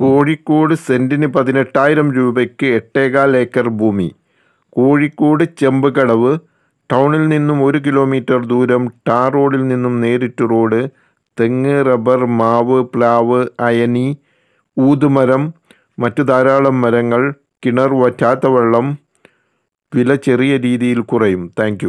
കോഴിക്കോട് സെൻറ്റിന് പതിനെട്ടായിരം രൂപയ്ക്ക് എട്ടേകാൽ ഏക്കർ ഭൂമി കോഴിക്കോട് ചെമ്പുകടവ് ടൗണിൽ നിന്നും ഒരു കിലോമീറ്റർ ദൂരം ടാർ റോഡിൽ നിന്നും നേരിട്ട് റോഡ് തെങ്ങ് റബ്ബർ മാവ് പ്ലാവ് അയനി ഊതുമരം മറ്റു ധാരാളം മരങ്ങൾ കിണർ വറ്റാത്ത വെള്ളം വില ചെറിയ രീതിയിൽ കുറയും താങ്ക്